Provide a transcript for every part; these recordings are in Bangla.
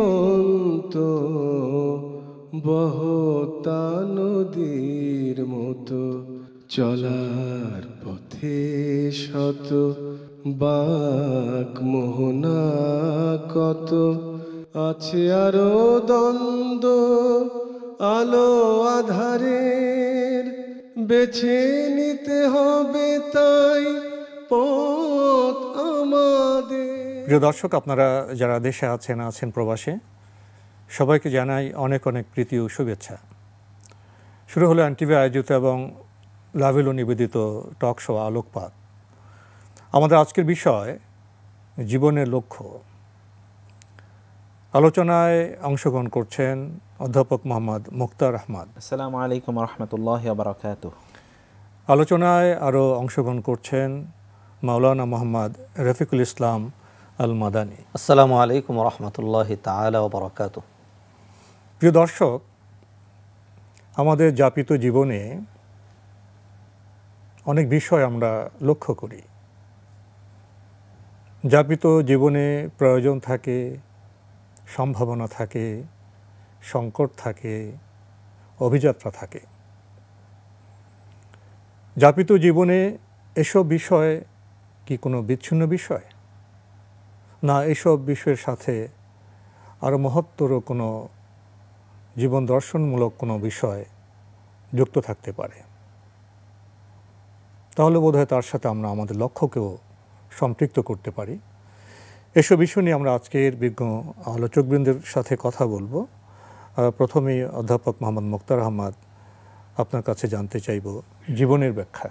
জীবন্ত বহতা নদীর মতো চলার পথে শত বাক মোহনা কত আছে আরো দ্বন্দ্ব আলো আধারের বেছে নিতে হবে তাই পথ আমাদের প্রিয় দর্শক আপনারা যারা দেশে আছেন আছেন প্রবাসে সবাইকে জানাই অনেক অনেক প্রীতি ও শুভেচ্ছা শুরু হলো এনটিভি আয়োজিত এবং লাভেলো নিবেদিত টক শো আলোকপাত আমাদের আজকের বিষয় জীবনের লক্ষ্য আলোচনায় অংশগ্রহণ করছেন অধ্যাপক মোহাম্মদ মুক্তার আহমদ আসসালামু আলাইকুম রহমতুল্লাহ বারকাত আলোচনায় আরও অংশগ্রহণ করছেন মাওলানা মোহাম্মদ রফিকুল ইসলাম আল মাদানি আসসালামু আলাইকুম রহমতুল্লাহ তালা প্রিয় দর্শক আমাদের যাপিত জীবনে অনেক বিষয় আমরা লক্ষ্য করি যাপিত জীবনে প্রয়োজন থাকে সম্ভাবনা থাকে সংকট থাকে অভিযাত্রা থাকে যাপিত জীবনে এসব বিষয় কি কোনো বিচ্ছিন্ন বিষয় না এসব বিষয়ের সাথে আরও মহত্তর কোনো জীবন দর্শনমূলক কোনো বিষয় যুক্ত থাকতে পারে তাহলে বোধহয় তার সাথে আমরা আমাদের লক্ষ্যকেও সম্পৃক্ত করতে পারি এসব বিষয় নিয়ে আমরা আজকের বিজ্ঞ আলোচকবৃন্দের সাথে কথা বলবো প্রথমেই অধ্যাপক মোহাম্মদ মুক্তার আহমাদ আপনার কাছে জানতে চাইব জীবনের ব্যাখ্যা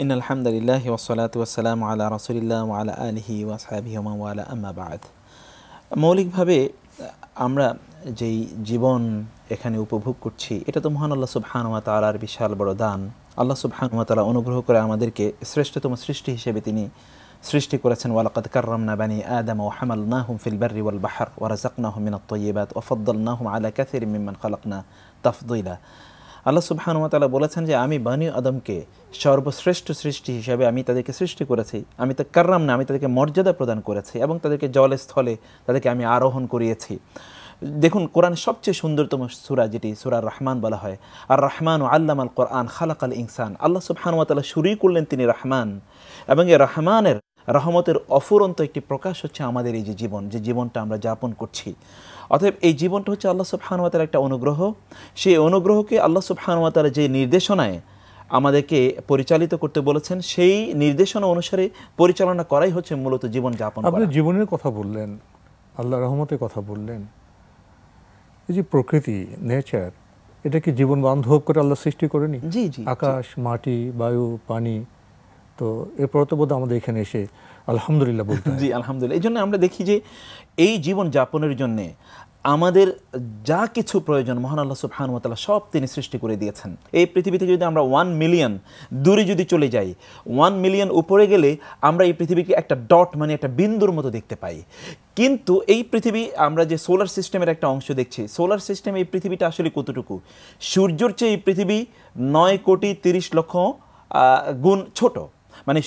إن الحمد لله والصلاة والسلام على রসুল ইল্লাহ ওয়ালা আলহি ওয়াসাবি ওয়ালা আম্মা বাদ মৌলিকভাবে আমরা যেই জীবন এখানে উপভোগ করছি এটা তো মহান আল্লাহ সুবহানুয়া তালার বিশাল বড় দান আল্লাহ সুবহানুয়া তালা অনুগ্রহ করে আমাদেরকে শ্রেষ্ঠতম সৃষ্টি হিসেবে তিনি সৃষ্টি করেছেন ওয়ালাকাদ কার্রামনা বানি আদম ও হামাল নাহুম ফিল বার্রি ওয়াল বাহার ওয়ারাজাক নাহমিন তৈবাত ওফদ্দল নাহুম আলা কাসির মিম্মান খালাকনা তাফদইলা আল্লাহ সুবাহানুমতালা বলেছেন যে আমি বানি আদমকে সর্বশ্রেষ্ঠ সৃষ্টি হিসাবে আমি তাদেরকে সৃষ্টি করেছি আমি তা কার্রাম না আমি তাদেরকে মর্যাদা প্রদান করেছি এবং তাদেরকে জলের স্থলে তাদেরকে আমি আরোহণ করিয়েছি দেখুন কোরআন সবচেয়ে সুন্দরতম সুরা যেটি সুরা রহমান বলা হয় আর রহমান ও আল্লাম আল কোরআন খালাক আল ইনসান আল্লাহ সুবহানুয়াতালা শুরুই করলেন তিনি রহমান এবং এই রহমানের রহমতের অফুরন্ত একটি প্রকাশ হচ্ছে আমাদের এই যে জীবন যে জীবনটা আমরা যাপন করছি অতএব এই জীবনটা হচ্ছে আল্লাহ সুবহানুয়াতার একটা অনুগ্রহ সেই অনুগ্রহকে আল্লাহ সুবহানুয়াতারা যে নির্দেশনায় আমাদেরকে পরিচালিত করতে বলেছেন সেই নির্দেশনা অনুসারে পরিচালনা করাই হচ্ছে মূলত জীবন যাপন আপনি জীবনের কথা বললেন আল্লাহ রহমতের কথা বললেন এই যে প্রকৃতি নেচার এটাকে জীবন বান্ধব করে আল্লাহ সৃষ্টি করেনি জি জি আকাশ মাটি বায়ু পানি তো এরপর তো বোধ আমাদের এখানে এসে আলহামদুলিল্লাহ বলতে জি আলহামদুলিল্লাহ এই জন্য আমরা দেখি যে এই জীবন যাপনের জন্যে আমাদের যা কিছু প্রয়োজন মহান আল্লাহ সুবহান তালা সব তিনি সৃষ্টি করে দিয়েছেন এই পৃথিবীতে যদি আমরা ওয়ান মিলিয়ন দূরে যদি চলে যাই ওয়ান মিলিয়ন উপরে গেলে আমরা এই পৃথিবীকে একটা ডট মানে একটা বিন্দুর মতো দেখতে পাই কিন্তু এই পৃথিবী আমরা যে সোলার সিস্টেমের একটা অংশ দেখছি সোলার সিস্টেম এই পৃথিবীটা আসলে কতটুকু সূর্যর চেয়ে এই পৃথিবী নয় কোটি তিরিশ লক্ষ গুণ ছোটো মানে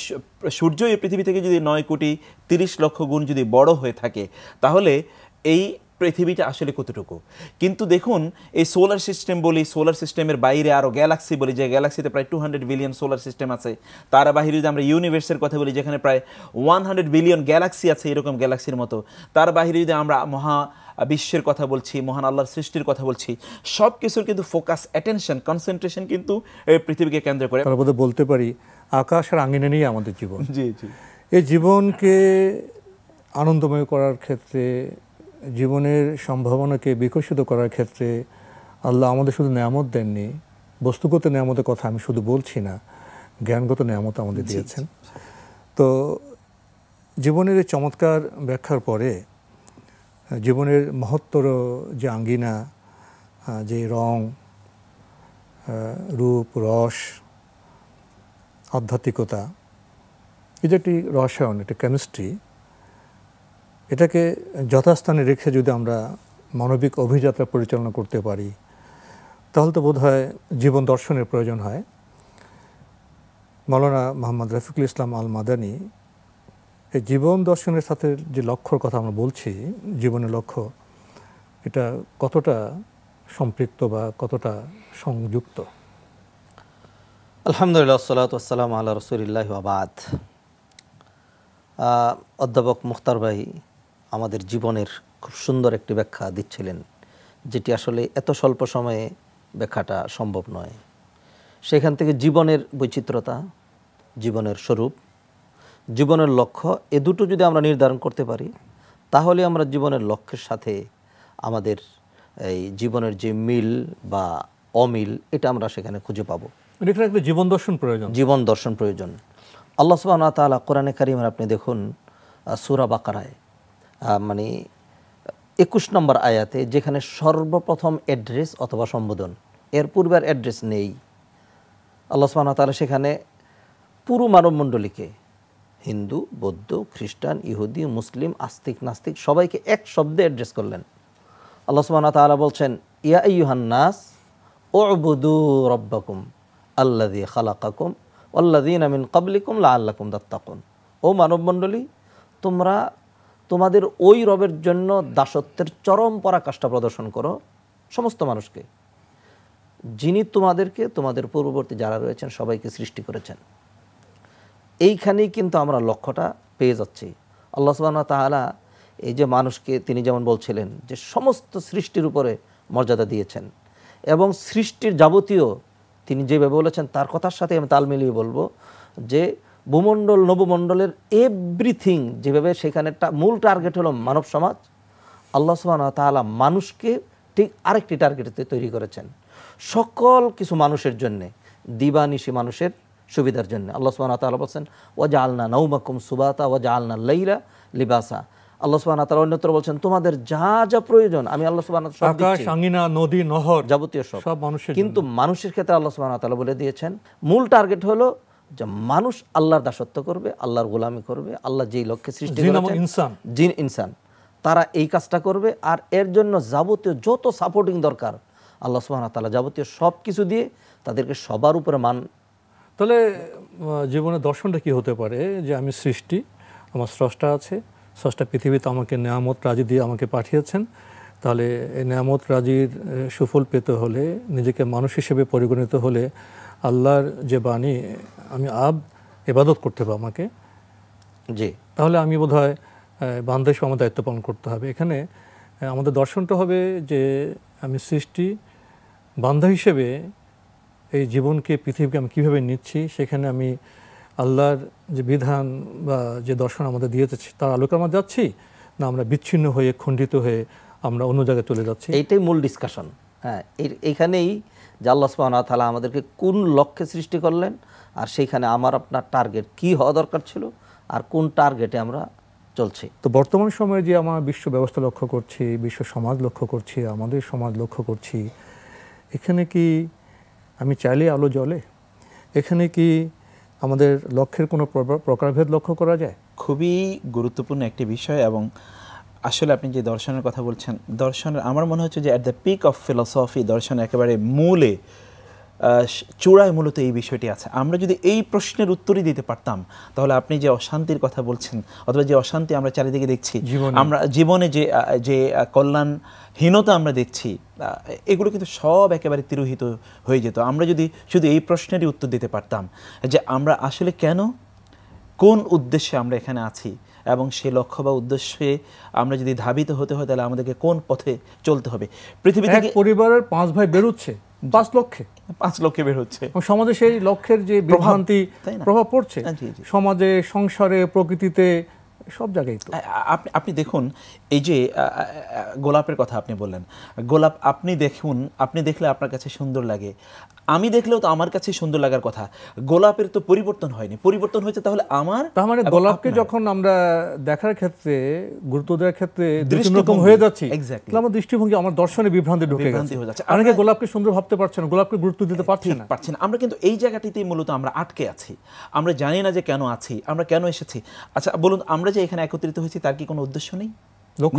সূর্য এই পৃথিবী থেকে যদি নয় কোটি তিরিশ লক্ষ গুণ যদি বড় হয়ে থাকে তাহলে এই পৃথিবীটা আসলে কতটুকু কিন্তু দেখুন এই সোলার সিস্টেম বলি সোলার সিস্টেমের বাইরে আরও গ্যালাক্সি বলি যে গ্যালাক্সিতে প্রায় two hundred billion solar system আছে তার বাহিরে যদি আমরা ইউনিভার্সের কথা বলি যেখানে প্রায় ওয়ান হান্ড্রেড বিলিয়ন গ্যালাক্সি আছে এরকম গ্যালাক্সির মতো তার বাহিরে যদি আমরা মহা বিশ্বের কথা বলছি মহান আল্লাহর সৃষ্টির কথা বলছি সব কিছুর কিন্তু ফোকাস অ্যাটেনশন কনসেন্ট্রেশন কিন্তু পৃথিবীকে কেন্দ্র করে বলতে পারি আকাশ আর আঙিনে নিয়ে আমাদের জীবন জি জি এই জীবনকে আনন্দময় করার ক্ষেত্রে জীবনের সম্ভাবনাকে বিকশিত করার ক্ষেত্রে আল্লাহ আমাদের শুধু নেয়ামত দেননি বস্তুগত নেয়ামতের কথা আমি শুধু বলছি না জ্ঞানগত নিয়ামত আমাদের দিয়েছেন তো জীবনের এই চমৎকার ব্যাখ্যার পরে জীবনের মহত্তর যে আঙ্গিনা যে রং রূপ রস আধ্যাত্মিকতা এটা একটি রসায়ন এটা কেমিস্ট্রি এটাকে যথাস্থানে রেখে যদি আমরা মানবিক অভিযাত্রা পরিচালনা করতে পারি তাহলে তো বোধহয় জীবন দর্শনের প্রয়োজন হয় মৌলানা মোহাম্মদ রফিকুল ইসলাম আল মাদানি এই জীবন দর্শনের সাথে যে লক্ষ্যর কথা আমরা বলছি জীবনের লক্ষ্য এটা কতটা সম্পৃক্ত বা কতটা সংযুক্ত আলহামদুলিল্লাহ সালাত আসসালাম আল্লাহ রসুলিল্লাহ আবাদ অধ্যাপক মুখতার ভাই আমাদের জীবনের খুব সুন্দর একটি ব্যাখ্যা দিচ্ছিলেন যেটি আসলে এত স্বল্প সময়ে ব্যাখ্যাটা সম্ভব নয় সেখান থেকে জীবনের বৈচিত্রতা জীবনের স্বরূপ জীবনের লক্ষ্য এ দুটো যদি আমরা নির্ধারণ করতে পারি তাহলে আমরা জীবনের লক্ষ্যের সাথে আমাদের এই জীবনের যে মিল বা অমিল এটা আমরা সেখানে খুঁজে পাবো এখানে একটা জীবন দর্শন প্রয়োজন জীবন দর্শন প্রয়োজন আল্লাহ সুবাহ তালা কোরআনে কারিমের আপনি দেখুন সুরা বাকারায় মানে একুশ নম্বর আয়াতে যেখানে সর্বপ্রথম অ্যাড্রেস অথবা সম্বোধন এর পূর্বের অ্যাড্রেস নেই আল্লাহ সুবাহ তালা সেখানে পুরো মানবমণ্ডলীকে হিন্দু বৌদ্ধ খ্রিস্টান ইহুদি মুসলিম আস্তিক নাস্তিক সবাইকে এক শব্দে অ্যাড্রেস করলেন আল্লাহ সুবাহ তালা বলছেন ইয়া ইউহান্নাস ও বধু রব্বাকুম আল্লাদি খালাকাকুম আল্লাদিন আমিন কাবলিকুম লা আল্লাকুম দত্তাকুন ও মানবমণ্ডলী তোমরা তোমাদের ওই রবের জন্য দাসত্বের চরম পরাকাষ্ঠা প্রদর্শন করো সমস্ত মানুষকে যিনি তোমাদেরকে তোমাদের পূর্ববর্তী যারা রয়েছেন সবাইকে সৃষ্টি করেছেন এইখানেই কিন্তু আমরা লক্ষ্যটা পেয়ে যাচ্ছি আল্লাহ সুবাহ তাহালা এই যে মানুষকে তিনি যেমন বলছিলেন যে সমস্ত সৃষ্টির উপরে মর্যাদা দিয়েছেন এবং সৃষ্টির যাবতীয় তিনি যেভাবে বলেছেন তার কথার সাথে আমি তাল মিলিয়ে বলবো যে ভূমণ্ডল নবমণ্ডলের এভরিথিং যেভাবে সেখানে মূল টার্গেট হলো মানব সমাজ আল্লাহ সুবাহ তালা মানুষকে ঠিক আরেকটি টার্গেটে তৈরি করেছেন সকল কিছু মানুষের জন্যে দিবানিশি মানুষের সুবিধার জন্য আল্লাহ সুবাহ তাআলা বলছেন ওয়াজা আলনা নৌমাকুম সুবাতা ওয়াজা আলনা লাইলা লিবাসা আল্লাহ সুবহানাহু তাআলা অন্যত্র বলছেন তোমাদের যা যা প্রয়োজন আমি আল্লাহ সুবহানাহু সব দিচ্ছি আকাশ নদী নহর যাবতীয় সব সব মানুষের কিন্তু মানুষের ক্ষেত্রে আল্লাহ সুবহানাহু তাআলা বলে দিয়েছেন মূল টার্গেট হলো যে মানুষ আল্লাহর দাসত্ব করবে আল্লাহর গোলামি করবে আল্লাহ যেই লক্ষ্যে সৃষ্টি করেছেন ইনসান জিন ইনসান তারা এই কাজটা করবে আর এর জন্য যাবতীয় যত সাপোর্টিং দরকার আল্লাহ সুবহানাহু তাআলা যাবতীয় সব কিছু দিয়ে তাদেরকে সবার উপরে মান তাহলে জীবনের দর্শনটা কি হতে পারে যে আমি সৃষ্টি আমার স্রষ্টা আছে সষ্টা পৃথিবীতে আমাকে নেয়ামত রাজি দিয়ে আমাকে পাঠিয়েছেন তাহলে এই নেয়ামত রাজির সুফল পেতে হলে নিজেকে মানুষ হিসেবে পরিগণিত হলে আল্লাহর যে বাণী আমি আব এবাদত করতে হবে আমাকে জি তাহলে আমি বোধ হয় বান্ধব হিসেবে আমার দায়িত্ব পালন করতে হবে এখানে আমাদের দর্শনটা হবে যে আমি সৃষ্টি বান্ধব হিসেবে এই জীবনকে পৃথিবীকে আমি কীভাবে নিচ্ছি সেখানে আমি আল্লাহর যে বিধান বা যে দর্শন আমাদের দিয়েছে তার আলোকে আমরা যাচ্ছি না আমরা বিচ্ছিন্ন হয়ে খণ্ডিত হয়ে আমরা অন্য জায়গায় চলে যাচ্ছি এইটাই মূল ডিসকাশন হ্যাঁ এইখানেই যে আল্লাহ সুবাহ তালা আমাদেরকে কোন লক্ষ্যে সৃষ্টি করলেন আর সেইখানে আমার আপনার টার্গেট কি হওয়া দরকার ছিল আর কোন টার্গেটে আমরা চলছি তো বর্তমান সময়ে যে আমার বিশ্ব ব্যবস্থা লক্ষ্য করছি বিশ্ব সমাজ লক্ষ্য করছি আমাদের সমাজ লক্ষ্য করছি এখানে কি আমি চাইলে আলো জলে এখানে কি আমাদের লক্ষ্যের কোনো প্রকারভেদ লক্ষ্য করা যায় খুবই গুরুত্বপূর্ণ একটি বিষয় এবং আসলে আপনি যে দর্শনের কথা বলছেন দর্শনের আমার মনে হচ্ছে যে at the peak of philosophy দর্শন একেবারে মূলে চূড়ায় মূলত এই বিষয়টি আছে আমরা যদি এই প্রশ্নের উত্তরই দিতে পারতাম তাহলে আপনি যে অশান্তির কথা বলছেন অথবা যে অশান্তি আমরা চারিদিকে দেখছি আমরা জীবনে যে যে কল্যাণহীনতা আমরা দেখছি এগুলো কিন্তু সব একেবারে তিরোহিত হয়ে যেত আমরা যদি শুধু এই প্রশ্নেরই উত্তর দিতে পারতাম যে আমরা আসলে কেন কোন উদ্দেশ্যে আমরা এখানে আছি এবং সে লক্ষ্য বা উদ্দেশ্যে আমরা যদি ধাবিত হতে হয় তাহলে আমাদেরকে কোন পথে চলতে হবে পৃথিবী থেকে পরিবারের পাঁচ ভাই বেরোচ্ছে পাঁচ লক্ষে পাঁচ লক্ষে বের হচ্ছে সমাজে সেই লক্ষ্যের যে বিভ্রান্তি প্রভাব পড়ছে হ্যাঁ, সমাজে সংসারে প্রকৃতিতে সব জায়গায় তো আপনি আপনি দেখুন এই যে গোলাপের কথা আপনি বললেন গোলাপ আপনি দেখুন আপনি দেখলে আপনার কাছে সুন্দর লাগে আমি দেখলেও তো আমার কাছে সুন্দর লাগার কথা গোলাপের তো পরিবর্তন হয়নি পরিবর্তন হয়েছে তাহলে আমার তার মানে গোলাপকে যখন আমরা দেখার ক্ষেত্রে গুরুত্ব দেওয়ার ক্ষেত্রে রকম হয়ে যাচ্ছে আমার দৃষ্টিভঙ্গি আমার দর্শনে বিভ্রান্তি ঢুকে গেছে অনেকে গোলাপকে সুন্দর ভাবতে পারছে না গোলাপকে গুরুত্ব দিতে পারছে না পারছে না আমরা কিন্তু এই জায়গাটিতেই মূলত আমরা আটকে আছি আমরা জানি না যে কেন আছি আমরা কেন এসেছি আচ্ছা বলুন আমরা আমরা যে এখানে একত্রিত হয়েছি তার কি কোনো উদ্দেশ্য নেই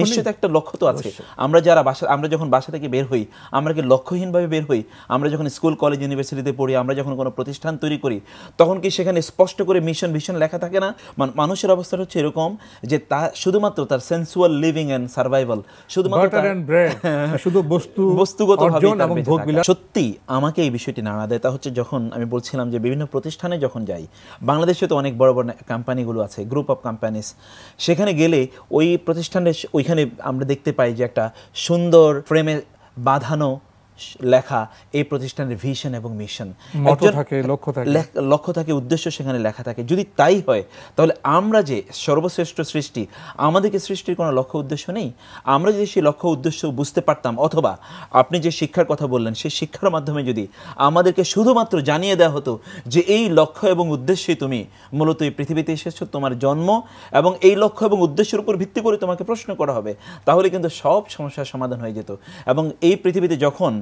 নিশ্চিত একটা লক্ষ্য তো আছে আমরা যারা বাসা আমরা যখন বাসা থেকে বের হই আমরা কি লক্ষ্যহীনভাবে বের হই আমরা যখন স্কুল কলেজ ইউনিভার্সিটিতে পড়ি আমরা যখন কোনো প্রতিষ্ঠান তৈরি করি তখন কি সেখানে স্পষ্ট করে মিশন ভিশন লেখা থাকে না মানুষের অবস্থা হচ্ছে এরকম যে তা শুধুমাত্র তার সেন্সুয়াল লিভিং অ্যান্ড সার্ভাইভাল শুধুমাত্র শুধু বস্তু বস্তুগত সত্যি আমাকে এই বিষয়টি নাড়া দেয় তা হচ্ছে যখন আমি বলছিলাম যে বিভিন্ন প্রতিষ্ঠানে যখন যাই বাংলাদেশে তো অনেক বড় বড় কোম্পানিগুলো আছে গ্রুপ অফ কোম্পানিস সেখানে গেলে ওই প্রতিষ্ঠানের ওইখানে আমরা দেখতে পাই যে একটা সুন্দর ফ্রেমে বাঁধানো লেখা এই প্রতিষ্ঠানের ভিশন এবং মিশন লক্ষ্য থাকে লক্ষ্য থাকে উদ্দেশ্য সেখানে লেখা থাকে যদি তাই হয় তাহলে আমরা যে সর্বশ্রেষ্ঠ সৃষ্টি আমাদেরকে সৃষ্টির কোনো লক্ষ্য উদ্দেশ্য নেই আমরা যদি সেই লক্ষ্য উদ্দেশ্য বুঝতে পারতাম অথবা আপনি যে শিক্ষার কথা বললেন সেই শিক্ষার মাধ্যমে যদি আমাদেরকে শুধুমাত্র জানিয়ে দেওয়া হতো যে এই লক্ষ্য এবং উদ্দেশ্যে তুমি মূলত এই পৃথিবীতে এসেছো তোমার জন্ম এবং এই লক্ষ্য এবং উদ্দেশ্যের উপর ভিত্তি করে তোমাকে প্রশ্ন করা হবে তাহলে কিন্তু সব সমস্যার সমাধান হয়ে যেত এবং এই পৃথিবীতে যখন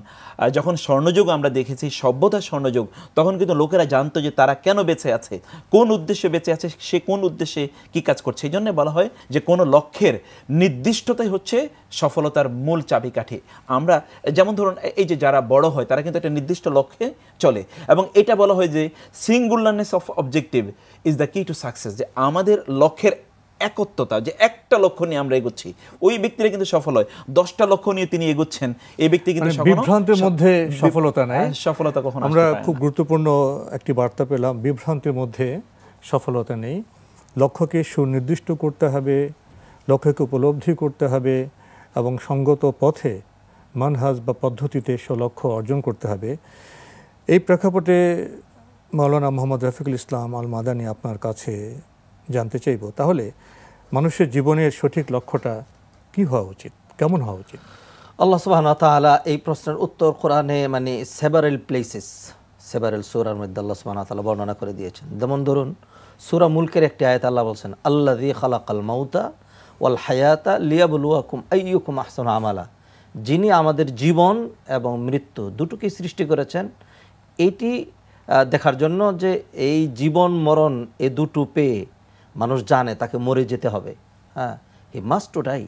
যখন স্বর্ণযুগ আমরা দেখেছি সভ্যতা স্বর্ণযুগ তখন কিন্তু লোকেরা জানতো যে তারা কেন বেঁচে আছে কোন উদ্দেশ্যে বেঁচে আছে সে কোন উদ্দেশ্যে কি কাজ করছে এই জন্য বলা হয় যে কোনো লক্ষ্যের নির্দিষ্টতাই হচ্ছে সফলতার মূল চাবিকাঠি আমরা যেমন ধরুন এই যে যারা বড় হয় তারা কিন্তু একটা নির্দিষ্ট লক্ষ্যে চলে এবং এটা বলা হয় যে singularness of objective is the key to success যে আমাদের লক্ষ্যের একত্বতা যে একটা লক্ষ্য নিয়ে আমরা এগোচ্ছি ওই ব্যক্তিরা কিন্তু সফল হয় দশটা লক্ষ্য নিয়ে তিনি এগোচ্ছেন এই ব্যক্তি কিন্তু মানে বিভ্রান্তের মধ্যে সফলতা নাই হ্যাঁ, সফলতা কখন আমরা খুব গুরুত্বপূর্ণ একটি বার্তা পেলাম বিভ্রান্তের মধ্যে সফলতা নেই লক্ষ্যকে সুনির্দিষ্ট করতে হবে লক্ষ্যকে উপলব্ধি করতে হবে এবং সঙ্গত পথে মানহাজ বা পদ্ধতিতে লক্ষ্য অর্জন করতে হবে এই প্রেক্ষাপটে মৌলানা মোহাম্মদ রফিকুল ইসলাম আল মাদানি আপনার কাছে জানতে চাইব তাহলে মানুষের জীবনের সঠিক লক্ষ্যটা কি হওয়া উচিত কেমন হওয়া উচিত আল্লাহ সুবাহ তালা এই প্রশ্নের উত্তর কোরআনে মানে সেভারেল প্লেসেস সেভারেল সুরার মধ্যে আল্লাহ সুবাহ তালা বর্ণনা করে দিয়েছেন যেমন ধরুন সুরা মুলকের একটি আয়াত আল্লাহ বলছেন আল্লাহ দি আল মাউতা ওয়াল হায়াতা লিয়াবুলুয়াকুম আইয়ুকুম আহসান আমালা যিনি আমাদের জীবন এবং মৃত্যু দুটোকে সৃষ্টি করেছেন এটি দেখার জন্য যে এই জীবন মরণ এ দুটো পেয়ে মানুষ জানে তাকে মরে যেতে হবে হ্যাঁ হি মাস্ট টু ডাই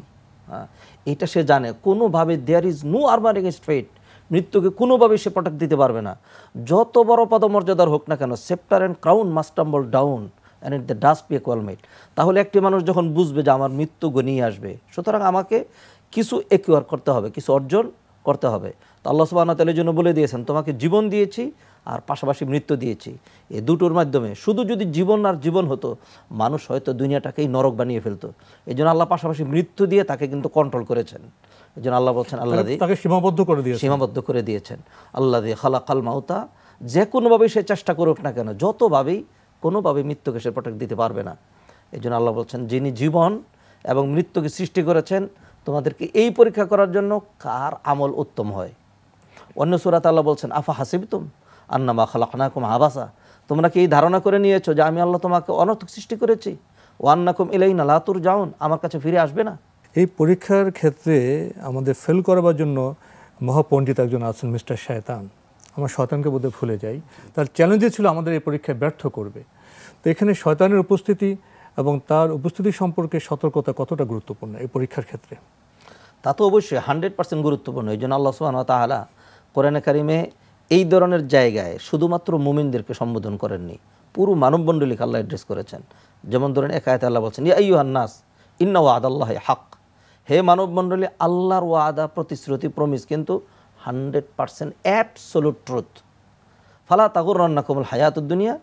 হ্যাঁ এটা সে জানে কোনোভাবে there is no armour against fate মৃত্যুকে কোনোভাবে সে পটাক দিতে পারবে না যত বড় পদমর্যাদার হোক না কেন sceptre and crown must tumble down and in the dust be equal made তাহলে একটি মানুষ যখন বুঝবে যে আমার মৃত্যু গনিয়ে আসবে সুতরাং আমাকে কিছু একুয়ার করতে হবে কিছু অর্জন করতে হবে তো আল্লাহ সুবাহ তালের জন্য বলে দিয়েছেন তোমাকে জীবন দিয়েছি আর পাশাপাশি মৃত্যু দিয়েছি এ দুটোর মাধ্যমে শুধু যদি জীবন আর জীবন হতো মানুষ হয়তো দুনিয়াটাকেই নরক বানিয়ে ফেলতো এই জন্য আল্লাহ পাশাপাশি মৃত্যু দিয়ে তাকে কিন্তু কন্ট্রোল করেছেন এই জন্য আল্লাহ বলছেন আল্লাহ তাকে সীমাবদ্ধ করে দিয়ে সীমাবদ্ধ করে দিয়েছেন আল্লাহ দিয়ে খালাকাল মাউতা যে কোনোভাবেই সে চেষ্টা করুক না কেন যতভাবেই কোনোভাবে মৃত্যুকে সে প্রোটেক্ট দিতে পারবে না এই জন্য আল্লাহ বলছেন যিনি জীবন এবং মৃত্যুকে সৃষ্টি করেছেন তোমাদেরকে এই পরীক্ষা করার জন্য কার আমল উত্তম হয় অন্য সুরাত আল্লাহ বলছেন আফা হাসিব তুম আন্নামা খালাকুম আবাসা তোমরা কি এই ধারণা করে নিয়েছো যে আমি আল্লাহ তোমাকে অনর্থক সৃষ্টি করেছি ওয়ান্নাকুম ইলাই না লাতুর যাউন আমার কাছে ফিরে আসবে না এই পরীক্ষার ক্ষেত্রে আমাদের ফেল করবার জন্য মহাপণ্ডিত একজন আছেন মিস্টার শায়তান আমার শয়তানকে বোধহয় ভুলে যাই তার চ্যালেঞ্জে ছিল আমাদের এই পরীক্ষায় ব্যর্থ করবে তো এখানে শয়তানের উপস্থিতি এবং তার উপস্থিতি সম্পর্কে সতর্কতা কতটা গুরুত্বপূর্ণ এই পরীক্ষার ক্ষেত্রে তা তো অবশ্যই হান্ড্রেড পার্সেন্ট গুরুত্বপূর্ণ এই জন্য আল্লাহ সুহান তাহলা কোরআনে কারিমে এই ধরনের জায়গায় শুধুমাত্র মুমিনদেরকে সম্বোধন করেননি পুরো মানবমণ্ডলীকে আল্লাহ অ্যাড্রেস করেছেন যেমন ধরেন একায়তে আল্লাহ বলছেন হান্নাস ইন্না ওয়াদ আল্লাহ হাক হে মানবমণ্ডলী আল্লাহর ওয়াদা প্রতিশ্রুতি প্রমিস কিন্তু হান্ড্রেড পারসেন্ট অ্যাপসোলুট ট্রুথ ফালা তাগুর রান্না কুমল হায়াত দুনিয়া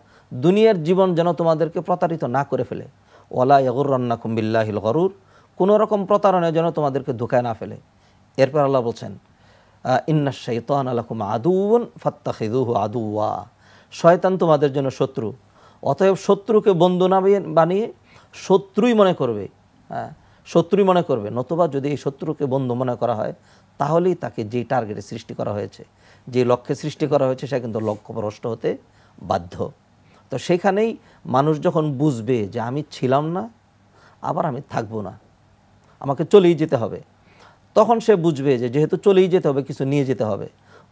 দুনিয়ার জীবন যেন তোমাদেরকে প্রতারিত না করে ফেলে ওলা ইয়গুর রান্না কুম্বিল্লাহিল গরুর কোনো রকম প্রতারণায় যেন তোমাদেরকে ধোকায় না ফেলে এরপর আল্লাহ বলছেন ইন্না শৈতান আলাকুম আদুন ফাত্তাখিদুহু আদুয়া শয়তান তোমাদের জন্য শত্রু অতএব শত্রুকে বন্ধু না বানিয়ে শত্রুই মনে করবে হ্যাঁ শত্রুই মনে করবে নতুবা যদি এই শত্রুকে বন্ধু মনে করা হয় তাহলেই তাকে যে টার্গেটে সৃষ্টি করা হয়েছে যে লক্ষ্যে সৃষ্টি করা হয়েছে সে কিন্তু ভ্রষ্ট হতে বাধ্য তো সেখানেই মানুষ যখন বুঝবে যে আমি ছিলাম না আবার আমি থাকবো না আমাকে চলেই যেতে হবে তখন সে বুঝবে যে যেহেতু চলেই যেতে হবে কিছু নিয়ে যেতে হবে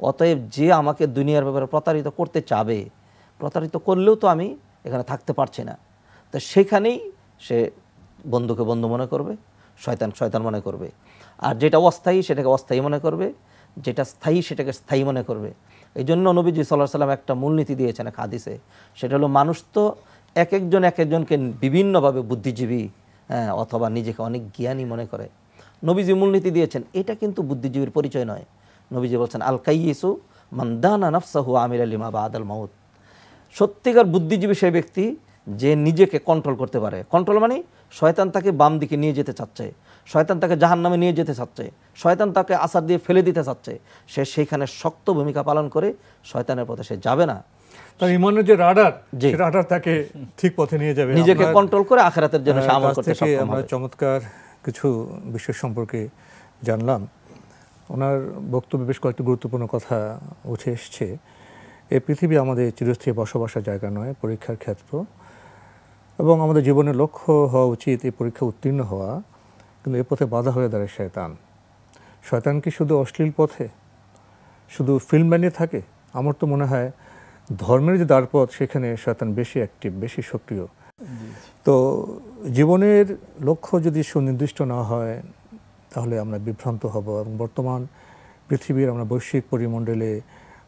অতএব যে আমাকে দুনিয়ার ব্যাপারে প্রতারিত করতে চাবে প্রতারিত করলেও তো আমি এখানে থাকতে পারছি না তো সেখানেই সে বন্ধুকে বন্ধু মনে করবে শয়তান শয়তান মনে করবে আর যেটা অস্থায়ী সেটাকে অস্থায়ী মনে করবে যেটা স্থায়ী সেটাকে স্থায়ী মনে করবে এই জন্য নবীজি সাল্লাহ সাল্লাম একটা মূলনীতি দিয়েছেন এক হাদিসে সেটা হলো মানুষ তো এক একজন এক একজনকে বিভিন্নভাবে বুদ্ধিজীবী হ্যাঁ অথবা নিজেকে অনেক জ্ঞানী মনে করে নবীজি মূলনীতি দিয়েছেন এটা কিন্তু বুদ্ধিজীবীর পরিচয় নয় নবীজি বলছেন আল কাইসু মান্দানা নফসাহু আমির আলিমা বা আদাল মাউদ সত্যিকার বুদ্ধিজীবী সেই ব্যক্তি যে নিজেকে কন্ট্রোল করতে পারে কন্ট্রোল মানে শয়তান তাকে বাম দিকে নিয়ে যেতে চাচ্ছে শয়তান তাকে জাহান নামে নিয়ে যেতে চাচ্ছে শয়তান তাকে আসার দিয়ে ফেলে দিতে চাচ্ছে সে সেইখানে শক্ত ভূমিকা পালন করে শয়তানের পথে সে যাবে না তার ইমানের যে রাডার যে রাডার তাকে ঠিক পথে নিয়ে যাবে নিজেকে কন্ট্রোল করে আখেরাতের জন্য আমরা চমৎকার কিছু বিষয় সম্পর্কে জানলাম ওনার বক্তব্যে বেশ কয়েকটি গুরুত্বপূর্ণ কথা উঠে এসছে এ পৃথিবী আমাদের চিরস্থায়ী বসবাসের জায়গা নয় পরীক্ষার ক্ষেত্র এবং আমাদের জীবনের লক্ষ্য হওয়া উচিত এই পরীক্ষা উত্তীর্ণ হওয়া কিন্তু এ পথে বাধা হয়ে দাঁড়ায় শয়তান শয়তান কি শুধু অশ্লীল পথে শুধু ফিল্ম বানিয়ে থাকে আমার তো মনে হয় ধর্মের যে দ্বারপথ সেখানে শয়তান বেশি অ্যাক্টিভ বেশি সক্রিয় তো জীবনের লক্ষ্য যদি সুনির্দিষ্ট না হয় তাহলে আমরা বিভ্রান্ত হব এবং বর্তমান পৃথিবীর আমরা বৈশ্বিক পরিমণ্ডলে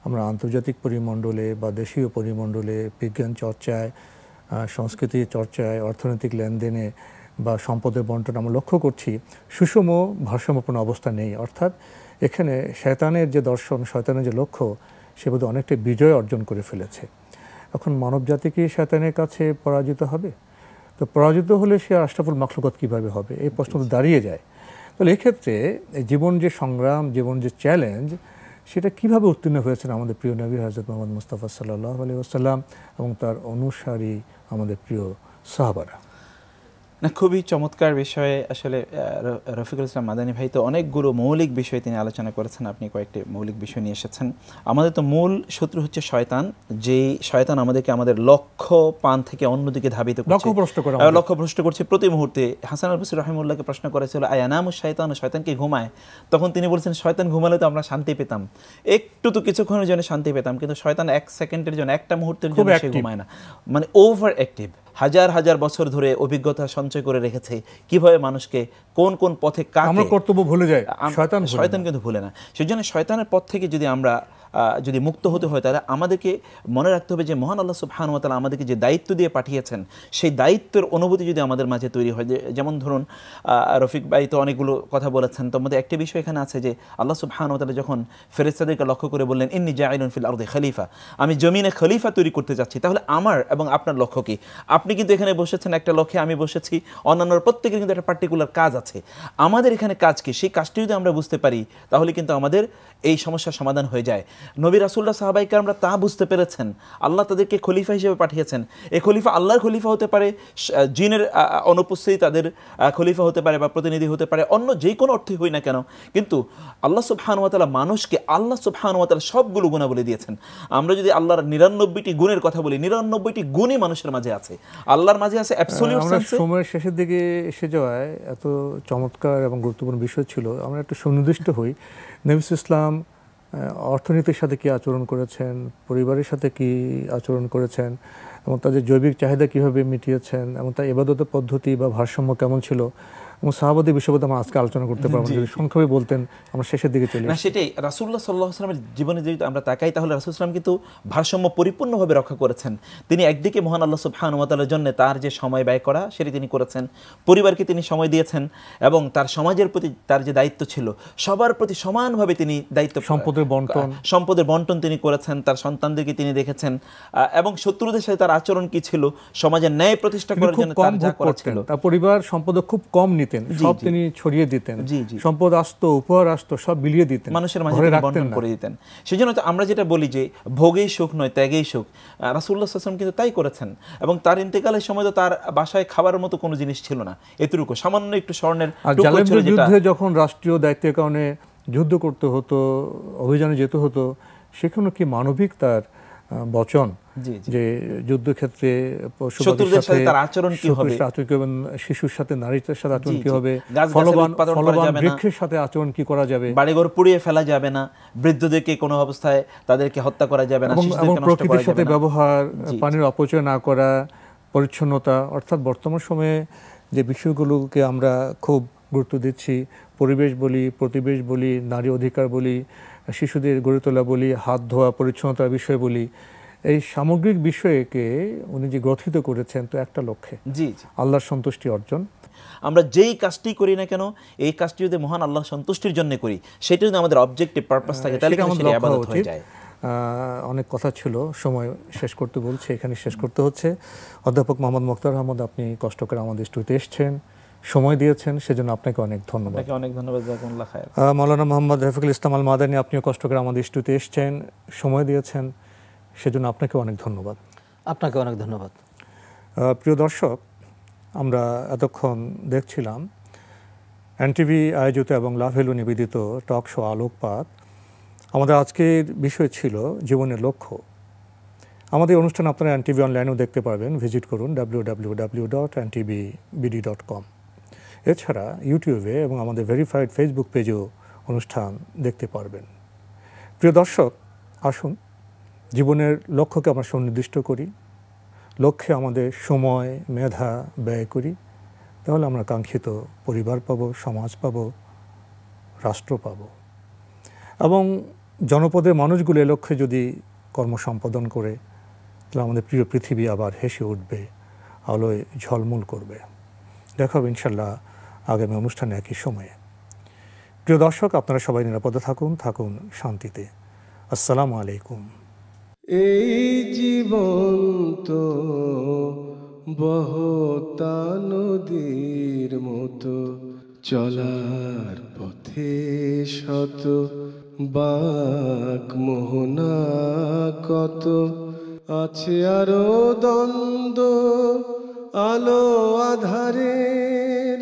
আমরা আন্তর্জাতিক পরিমণ্ডলে বা দেশীয় পরিমণ্ডলে বিজ্ঞান চর্চায় সংস্কৃতি চর্চায় অর্থনৈতিক লেনদেনে বা সম্পদের বন্টন আমরা লক্ষ্য করছি সুষম ভারসাম্যপূর্ণ অবস্থা নেই অর্থাৎ এখানে শয়তানের যে দর্শন শয়তানের যে লক্ষ্য সে বোধহয় অনেকটা বিজয় অর্জন করে ফেলেছে এখন মানব জাতিকে কি শয়তানের কাছে পরাজিত হবে তো পরাজিত হলে সে আশরাফুল মখলুকত কীভাবে হবে এই প্রশ্ন তো দাঁড়িয়ে যায় তো এক্ষেত্রে জীবন যে সংগ্রাম জীবন যে চ্যালেঞ্জ সেটা কিভাবে উত্তীর্ণ হয়েছেন আমাদের প্রিয় নবী হজরত মোহাম্মদ মুস্তাফা সাল্লাহ আলী এবং তার অনুসারী আমাদের প্রিয় সাহাবারা না খুবই চমৎকার বিষয়ে আসলে রফিকুল ইসলাম মাদানী ভাই তো অনেকগুলো মৌলিক বিষয় তিনি আলোচনা করেছেন আপনি কয়েকটি মৌলিক বিষয় নিয়ে এসেছেন আমাদের তো মূল শত্রু হচ্ছে শয়তান যেই শয়তান আমাদেরকে আমাদের লক্ষ্য পান থেকে অন্যদিকে ধাবিত লক্ষ্য করে লক্ষ্য ভ্রষ্ট করছে প্রতি মুহূর্তে হাসান আলফিস রহিমুল্লাহকে প্রশ্ন করেছিল আয়ানাম শয়তান শয়তানকে ঘুমায় তখন তিনি বলছেন শয়তান ঘুমালে তো আমরা শান্তি পেতাম একটু তো কিছুক্ষণের জন্য শান্তি পেতাম কিন্তু শয়তান এক সেকেন্ডের জন্য একটা মুহূর্তের জন্য সে ঘুমায় না মানে ওভার অ্যাক্টিভ হাজার হাজার বছর ধরে অভিজ্ঞতা সঞ্চয় করে রেখেছে কিভাবে মানুষকে কোন কোন পথে কাজ আমরা কর্তব্য ভুলে যাই শয়তান শয়তান কিন্তু ভুলে না সেই জন্য শয়তানের পথ থেকে যদি আমরা যদি মুক্ত হতে হয় তাহলে আমাদেরকে মনে রাখতে হবে যে মহান আল্লাহ তালা আমাদেরকে যে দায়িত্ব দিয়ে পাঠিয়েছেন সেই দায়িত্বের অনুভূতি যদি আমাদের মাঝে তৈরি হয় যেমন ধরুন রফিক ভাই তো অনেকগুলো কথা বলেছেন তোর মধ্যে একটি বিষয় এখানে আছে যে আল্লাহ তালা যখন ফেরেস্তাদেরকে লক্ষ্য করে বললেন ইন্নি জাইলুন ফিল আর্দে খলিফা আমি জমিনে খলিফা তৈরি করতে যাচ্ছি তাহলে আমার এবং আপনার লক্ষ্য কি আপনি কিন্তু এখানে বসেছেন একটা লক্ষ্যে আমি বসেছি অন্যান্য প্রত্যেকের কিন্তু একটা পার্টিকুলার কাজ আছে আমাদের এখানে কাজ কি সেই কাজটি যদি আমরা বুঝতে পারি তাহলে কিন্তু আমাদের এই সমস্যার সমাধান হয়ে যায় নবী রাসুল্লাহ সাহাবাইকে আমরা তা বুঝতে পেরেছেন আল্লাহ তাদেরকে খলিফা হিসেবে পাঠিয়েছেন এ খলিফা আল্লাহর খলিফা হতে পারে জিনের অনুপস্থিতি তাদের খলিফা হতে পারে বা প্রতিনিধি হতে পারে অন্য যে কোনো অর্থে হই না কেন কিন্তু আল্লাহ সুবহানুয়াতালা মানুষকে আল্লাহ সুবহানুয়াতালা সবগুলো গুণা বলে দিয়েছেন আমরা যদি আল্লাহর নিরানব্বইটি গুণের কথা বলি নিরানব্বইটি গুণই মানুষের মাঝে আছে আল্লাহর মাঝে আছে সময়ের শেষের দিকে এসে যাওয়ায় এত চমৎকার এবং গুরুত্বপূর্ণ বিষয় ছিল আমরা একটু সুনির্দিষ্ট হই নবিস ইসলাম অর্থনীতির সাথে কি আচরণ করেছেন পরিবারের সাথে কি আচরণ করেছেন এবং তাদের জৈবিক চাহিদা কিভাবে মিটিয়েছেন এবং তার এবাদত পদ্ধতি বা ভারসাম্য কেমন ছিল এবং সাহাবাদী আমরা আজকে আলোচনা করতে পারবো যদি সংক্ষেপে বলতেন আমরা শেষের দিকে চলে না সেটাই রাসুল্লাহ সাল্লাহ জীবনে যদি আমরা তাকাই তাহলে রাসুল ইসলাম কিন্তু ভারসাম্য পরিপূর্ণভাবে রক্ষা করেছেন তিনি একদিকে মহান আল্লাহ জন্য তার যে সময় ব্যয় করা সেটি তিনি করেছেন পরিবারকে তিনি সময় দিয়েছেন এবং তার সমাজের প্রতি তার যে দায়িত্ব ছিল সবার প্রতি সমানভাবে তিনি দায়িত্ব সম্পদের বন্টন সম্পদের বন্টন তিনি করেছেন তার সন্তানদেরকে তিনি দেখেছেন এবং শত্রুদের সাথে তার আচরণ কি ছিল সমাজের ন্যায় প্রতিষ্ঠা করার জন্য তার যা তার পরিবার সম্পদ খুব কম নিত দিতেন সব তিনি ছড়িয়ে দিতেন সম্পদ আসতো উপহার আসতো সব বিলিয়ে দিতেন মানুষের মাঝে বন্টন করে দিতেন সেজন্য তো আমরা যেটা বলি যে ভোগেই সুখ নয় ত্যাগেই সুখ রাসুল্লাহ সাল্লাম কিন্তু তাই করেছেন এবং তার ইন্তেকালের সময় তো তার বাসায় খাবার মতো কোনো জিনিস ছিল না এতটুকু সামান্য একটু স্বর্ণের যুদ্ধে যখন রাষ্ট্রীয় দায়িত্বের কারণে যুদ্ধ করতে হতো অভিযানে যেতে হতো সেখানে কি মানবিক তার বচন যে যুদ্ধক্ষেত্রে শিশুর সাথে নারীদের সাথে আচরণ কি হবে বৃক্ষের সাথে আচরণ কি করা যাবে বাড়িঘর পুড়িয়ে ফেলা যাবে না বৃদ্ধদেরকে কোনো অবস্থায় তাদেরকে হত্যা করা যাবে না এবং প্রকৃতির সাথে ব্যবহার পানির অপচয় না করা পরিচ্ছন্নতা অর্থাৎ বর্তমান সময়ে যে বিষয়গুলোকে আমরা খুব গুরুত্ব দিচ্ছি পরিবেশ বলি প্রতিবেশ বলি নারী অধিকার বলি শিশুদের গড়ে তোলা বলি হাত ধোয়া পরিচ্ছন্নতার বিষয় বলি এই সামগ্রিক বিষয়কে উনি যে গ্রথিত করেছেন তো একটা লক্ষ্যে জি আল্লাহর সন্তুষ্টি অর্জন আমরা যেই কাজটি করি না কেন এই কাজটি যদি মহান আল্লাহ সন্তুষ্টির জন্য করি সেটা যদি আমাদের অবজেক্টিভ পারপাস থাকে তাহলে আমাদের আবাদত হয়ে যায় অনেক কথা ছিল সময় শেষ করতে বলছে এখানে শেষ করতে হচ্ছে অধ্যাপক মোহাম্মদ মুক্তার আহমদ আপনি কষ্ট করে আমাদের স্টুডিওতে এসছেন সময় দিয়েছেন সেজন্য আপনাকে অনেক ধন্যবাদ আপনাকে অনেক ধন্যবাদ জাকুল্লাহ মৌলানা মোহাম্মদ রফিকুল ইসলাম আল মাদানী আপনিও কষ্ট করে আমাদের স্টুডিওতে এসছেন সময় দিয়েছেন সেজন্য আপনাকে অনেক ধন্যবাদ আপনাকে অনেক ধন্যবাদ প্রিয় দর্শক আমরা এতক্ষণ দেখছিলাম এনটিভি আয়োজিত এবং লাভেলু নিবেদিত টক শো আলোকপাত আমাদের আজকের বিষয় ছিল জীবনের লক্ষ্য আমাদের অনুষ্ঠান আপনারা এনটিভি অনলাইনেও দেখতে পারবেন ভিজিট করুন W W W dot TV BD dot com এছাড়া ইউটিউবে এবং আমাদের ভেরিফাইড ফেসবুক পেজেও অনুষ্ঠান দেখতে পারবেন প্রিয় দর্শক আসুন জীবনের লক্ষ্যকে আমরা সুনির্দিষ্ট করি লক্ষ্যে আমাদের সময় মেধা ব্যয় করি তাহলে আমরা কাঙ্ক্ষিত পরিবার পাব সমাজ পাব রাষ্ট্র পাব এবং জনপদের মানুষগুলো লক্ষ্যে যদি কর্ম সম্পাদন করে তাহলে আমাদের প্রিয় পৃথিবী আবার হেসে উঠবে আলোয় ঝলমুল করবে দেখো ইনশাল্লাহ আগামী অনুষ্ঠানে একই সময়ে প্রিয় দর্শক আপনারা সবাই নিরাপদে থাকুন থাকুন শান্তিতে আসসালামু আলাইকুম এই জীবন তো নদীর মতো চলার পথে শত বাক মোহনা কত আছে আরো দ্বন্দ্ব আলো আধারের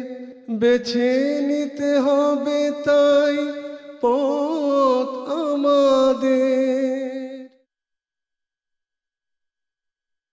বেছে নিতে হবে তাই পথ আমাদের